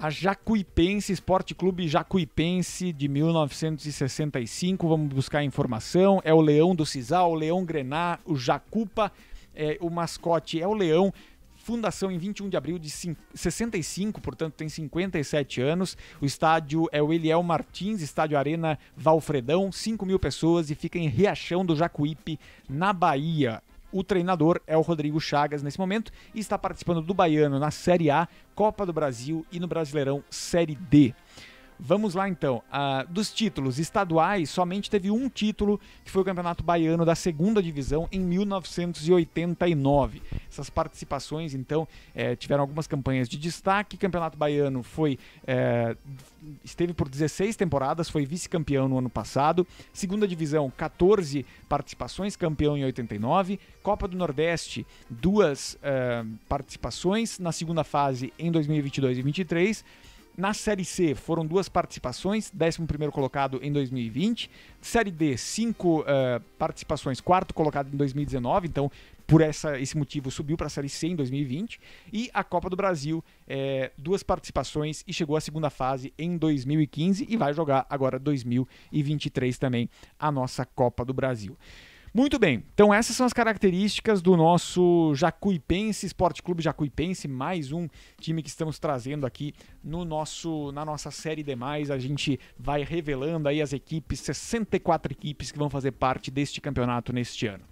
a Jacuipense, Esporte Clube Jacuipense de 1965. Vamos buscar informação. É o Leão do Cisal, o Leão Grená, o Jacupa, é, o mascote é o Leão. Fundação em 21 de abril de 65, portanto tem 57 anos. O estádio é o Eliel Martins, estádio Arena Valfredão, 5 mil pessoas e fica em Riachão do Jacuípe, na Bahia. O treinador é o Rodrigo Chagas nesse momento e está participando do Baiano na Série A, Copa do Brasil e no Brasileirão Série D. Vamos lá então. Uh, dos títulos estaduais, somente teve um título, que foi o Campeonato Baiano da Segunda Divisão em 1989. Essas participações, então, eh, tiveram algumas campanhas de destaque. Campeonato Baiano foi eh, esteve por 16 temporadas, foi vice-campeão no ano passado. Segunda Divisão, 14 participações, campeão em 89. Copa do Nordeste, duas eh, participações na segunda fase em 2022 e 2023. Na Série C foram duas participações, 11 colocado em 2020. Série D, cinco uh, participações, quarto colocado em 2019. Então, por essa, esse motivo, subiu para a Série C em 2020. E a Copa do Brasil, é, duas participações e chegou à segunda fase em 2015 e vai jogar agora 2023 também a nossa Copa do Brasil. Muito bem, então essas são as características do nosso Jacuipense, Esporte Clube Jacuipense, mais um time que estamos trazendo aqui no nosso, na nossa série demais. A gente vai revelando aí as equipes, 64 equipes que vão fazer parte deste campeonato neste ano.